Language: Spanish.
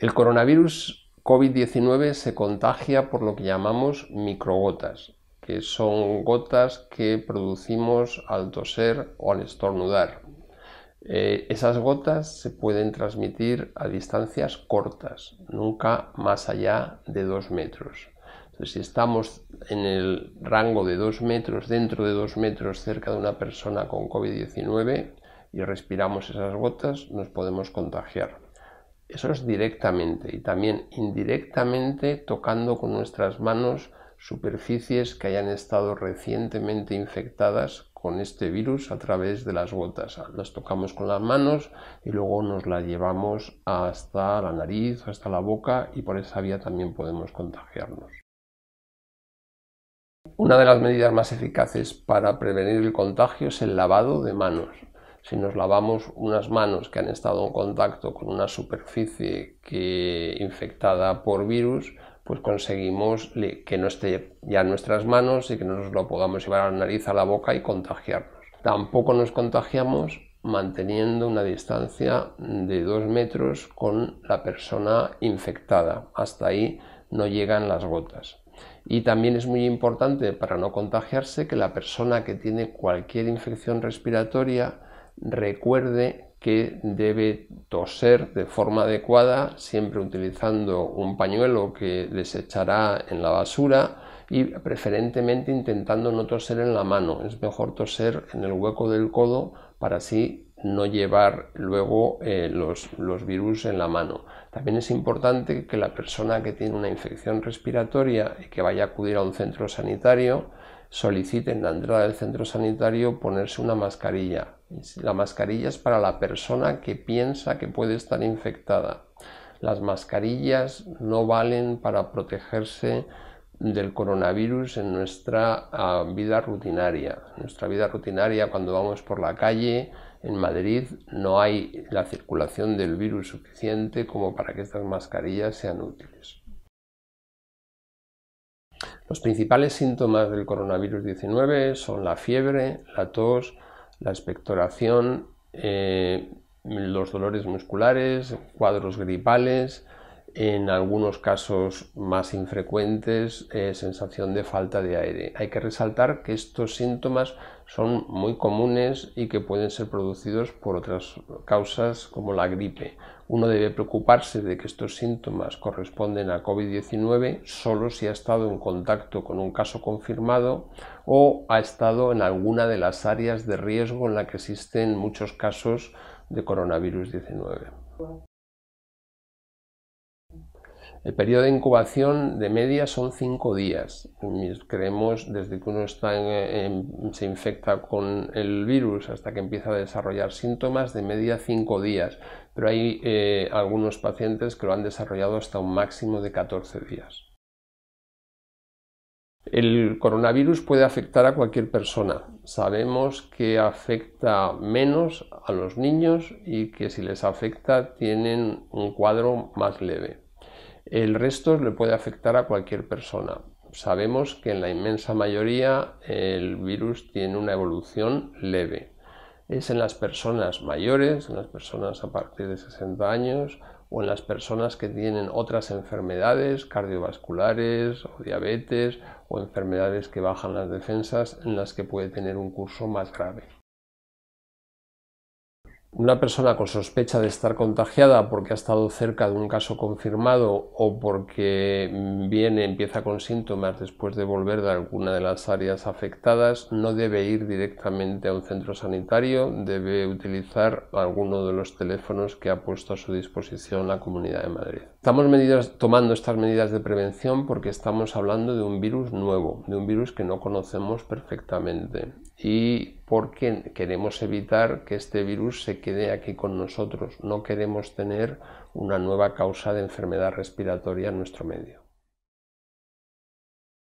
El coronavirus COVID-19 se contagia por lo que llamamos microgotas, que son gotas que producimos al toser o al estornudar. Eh, esas gotas se pueden transmitir a distancias cortas, nunca más allá de dos metros. Entonces, si estamos en el rango de dos metros, dentro de dos metros cerca de una persona con COVID-19 y respiramos esas gotas, nos podemos contagiar. Eso es directamente y también indirectamente tocando con nuestras manos superficies que hayan estado recientemente infectadas con este virus a través de las gotas. Las tocamos con las manos y luego nos las llevamos hasta la nariz, hasta la boca y por esa vía también podemos contagiarnos. Una de las medidas más eficaces para prevenir el contagio es el lavado de manos. Si nos lavamos unas manos que han estado en contacto con una superficie infectada por virus, pues conseguimos que no esté ya en nuestras manos y que no nos lo podamos llevar a la nariz, a la boca y contagiarnos. Tampoco nos contagiamos manteniendo una distancia de dos metros con la persona infectada. Hasta ahí no llegan las gotas. Y también es muy importante para no contagiarse que la persona que tiene cualquier infección respiratoria Recuerde que debe toser de forma adecuada, siempre utilizando un pañuelo que desechará en la basura y preferentemente intentando no toser en la mano. Es mejor toser en el hueco del codo para así no llevar luego eh, los, los virus en la mano. También es importante que la persona que tiene una infección respiratoria y que vaya a acudir a un centro sanitario solicite en la entrada del centro sanitario ponerse una mascarilla la mascarilla es para la persona que piensa que puede estar infectada. Las mascarillas no valen para protegerse del coronavirus en nuestra ah, vida rutinaria. En nuestra vida rutinaria cuando vamos por la calle en Madrid no hay la circulación del virus suficiente como para que estas mascarillas sean útiles. Los principales síntomas del coronavirus 19 son la fiebre, la tos, la expectoración, eh, los dolores musculares, cuadros gripales, en algunos casos más infrecuentes, eh, sensación de falta de aire. Hay que resaltar que estos síntomas son muy comunes y que pueden ser producidos por otras causas como la gripe. Uno debe preocuparse de que estos síntomas corresponden a COVID-19 solo si ha estado en contacto con un caso confirmado o ha estado en alguna de las áreas de riesgo en la que existen muchos casos de coronavirus 19. El periodo de incubación de media son cinco días. Creemos desde que uno se infecta con el virus hasta que empieza a desarrollar síntomas de media cinco días, pero hay eh, algunos pacientes que lo han desarrollado hasta un máximo de 14 días. El coronavirus puede afectar a cualquier persona. Sabemos que afecta menos a los niños y que si les afecta tienen un cuadro más leve. El resto le puede afectar a cualquier persona. Sabemos que en la inmensa mayoría el virus tiene una evolución leve. Es en las personas mayores, en las personas a partir de 60 años o en las personas que tienen otras enfermedades cardiovasculares o diabetes o enfermedades que bajan las defensas en las que puede tener un curso más grave una persona con sospecha de estar contagiada porque ha estado cerca de un caso confirmado o porque viene, empieza con síntomas después de volver de alguna de las áreas afectadas, no debe ir directamente a un centro sanitario, debe utilizar alguno de los teléfonos que ha puesto a su disposición la Comunidad de Madrid. Estamos tomando estas medidas de prevención porque estamos hablando de un virus nuevo, de un virus que no conocemos perfectamente y porque queremos evitar que este virus se quede aquí con nosotros. No queremos tener una nueva causa de enfermedad respiratoria en nuestro medio.